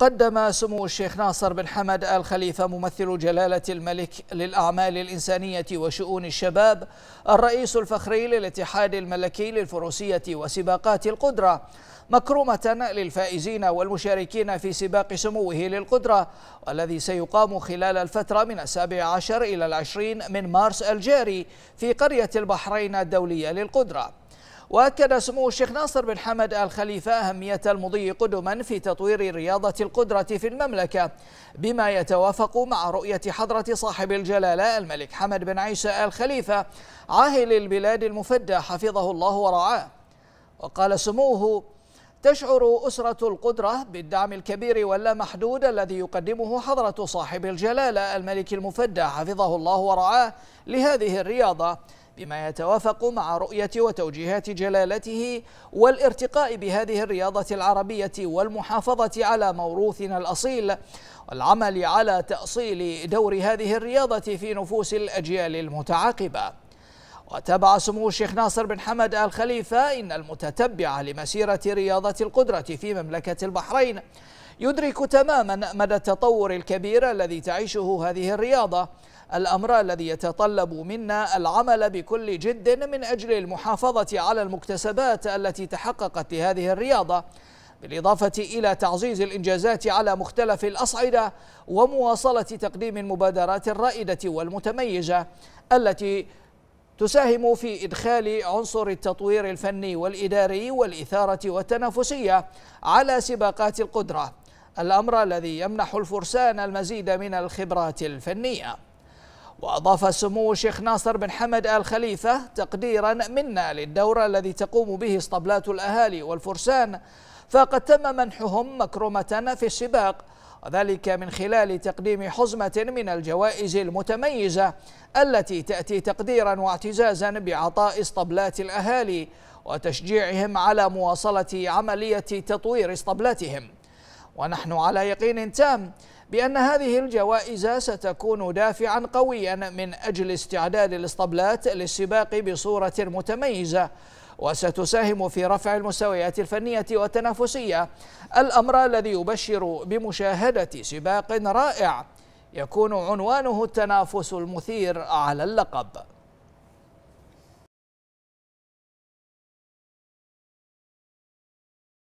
قدم سمو الشيخ ناصر بن حمد آل خليفة ممثل جلالة الملك للأعمال الإنسانية وشؤون الشباب الرئيس الفخري للاتحاد الملكي للفروسية وسباقات القدرة مكرمة للفائزين والمشاركين في سباق سموه للقدرة والذي سيقام خلال الفترة من السابع عشر إلى العشرين من مارس الجاري في قرية البحرين الدولية للقدرة وأكد سمو الشيخ ناصر بن حمد آل خليفة أهمية المضي قدما في تطوير رياضة القدرة في المملكة بما يتوافق مع رؤية حضرة صاحب الجلالة الملك حمد بن عيسى آل خليفة عاهل البلاد المفدى حفظه الله ورعاه وقال سموه تشعر أسرة القدرة بالدعم الكبير واللامحدود الذي يقدمه حضرة صاحب الجلالة الملك المفدى حفظه الله ورعاه لهذه الرياضة بما يتوافق مع رؤية وتوجيهات جلالته والارتقاء بهذه الرياضة العربية والمحافظة على موروثنا الأصيل والعمل على تأصيل دور هذه الرياضة في نفوس الأجيال المتعاقبة وتابع سمو الشيخ ناصر بن حمد آل خليفة إن المتتبع لمسيرة رياضة القدرة في مملكة البحرين يدرك تماما مدى التطور الكبير الذي تعيشه هذه الرياضة الأمر الذي يتطلب منا العمل بكل جد من أجل المحافظة على المكتسبات التي تحققت لهذه الرياضة بالإضافة إلى تعزيز الإنجازات على مختلف الأصعدة ومواصلة تقديم المبادرات الرائدة والمتميزة التي تساهم في إدخال عنصر التطوير الفني والإداري والإثارة والتنافسية على سباقات القدرة الأمر الذي يمنح الفرسان المزيد من الخبرات الفنية وأضاف سمو الشيخ ناصر بن حمد آل خليفة تقديرا منا للدور الذي تقوم به اسطبلات الأهالي والفرسان فقد تم منحهم مكرمة في السباق وذلك من خلال تقديم حزمة من الجوائز المتميزة التي تأتي تقديرا واعتزازا بعطاء اسطبلات الأهالي وتشجيعهم على مواصلة عملية تطوير اسطبلاتهم ونحن على يقين تام بأن هذه الجوائز ستكون دافعا قويا من أجل استعداد الاسطبلات للسباق بصورة متميزة وستساهم في رفع المستويات الفنية والتنافسية الأمر الذي يبشر بمشاهدة سباق رائع يكون عنوانه التنافس المثير على اللقب